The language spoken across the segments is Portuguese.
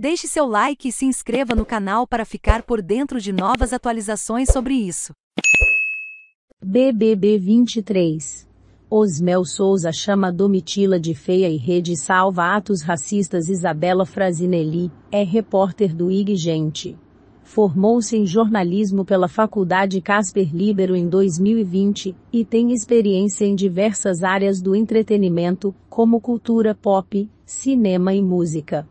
Deixe seu like e se inscreva no canal para ficar por dentro de novas atualizações sobre isso. BBB 23 Osmel Souza chama Domitila de feia e rede salva atos racistas Isabela Frasinelli, é repórter do IG Gente. Formou-se em jornalismo pela Faculdade Casper Libero em 2020 e tem experiência em diversas áreas do entretenimento, como cultura pop, cinema e música.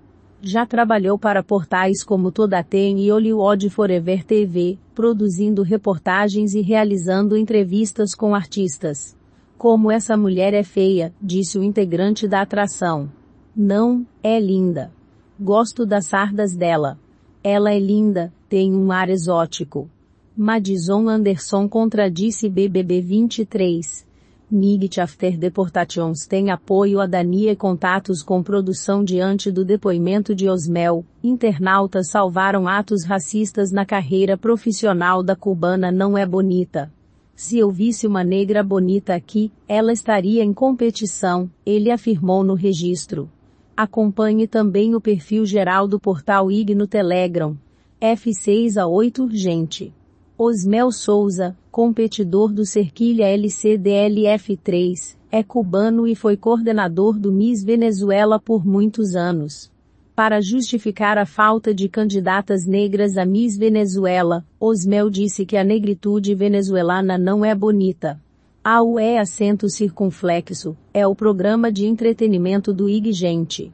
Já trabalhou para portais como Toda Tem e Hollywood Forever TV, produzindo reportagens e realizando entrevistas com artistas. Como essa mulher é feia, disse o integrante da atração. Não, é linda. Gosto das sardas dela. Ela é linda, tem um ar exótico. Madison Anderson contradisse BBB 23. MIGT After Deportations tem apoio a Dania e contatos com produção diante do depoimento de Osmel. Internautas salvaram atos racistas na carreira profissional da cubana não é bonita. Se eu visse uma negra bonita aqui, ela estaria em competição, ele afirmou no registro. Acompanhe também o perfil geral do portal IG no Telegram. F6 a 8 Urgente. Osmel Souza, competidor do Cerquilha LCDLF3, é cubano e foi coordenador do Miss Venezuela por muitos anos. Para justificar a falta de candidatas negras a Miss Venezuela, Osmel disse que a negritude venezuelana não é bonita. A UE é Acento Circunflexo é o programa de entretenimento do IG Gente.